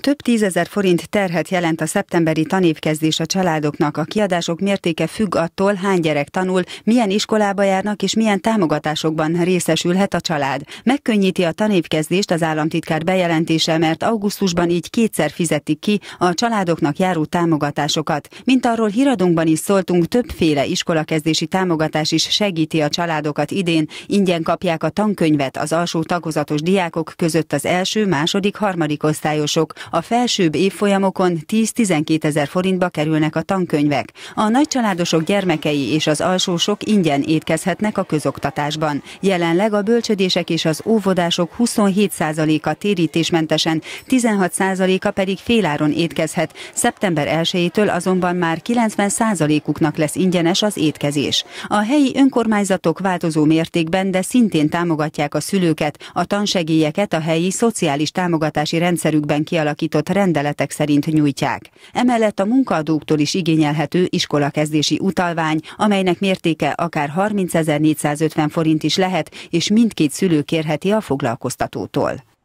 Több tízezer forint terhet jelent a szeptemberi tanévkezdés a családoknak. A kiadások mértéke függ attól, hány gyerek tanul, milyen iskolába járnak és milyen támogatásokban részesülhet a család. Megkönnyíti a tanévkezdést az államtitkár bejelentése, mert augusztusban így kétszer fizetik ki a családoknak járó támogatásokat. Mint arról híradunkban is szóltunk, többféle iskolakezdési támogatás is segíti a családokat idén. Ingyen kapják a tankönyvet az alsó tagozatos diákok között az első, második, harmadik osztályosok. A felsőbb évfolyamokon 10-12 ezer forintba kerülnek a tankönyvek. A nagycsaládosok gyermekei és az alsósok ingyen étkezhetnek a közoktatásban. Jelenleg a bölcsödések és az óvodások 27%-a térítésmentesen, 16%-a pedig féláron étkezhet. Szeptember 1-től azonban már 90%-uknak lesz ingyenes az étkezés. A helyi önkormányzatok változó mértékben, de szintén támogatják a szülőket, a tansegélyeket a helyi szociális támogatási rendszerükben kialakítják kialakított rendeletek szerint nyújtják. Emellett a munkaadóktól is igényelhető iskolakezdési utalvány, amelynek mértéke akár 30.450 forint is lehet, és mindkét szülő kérheti a foglalkoztatótól.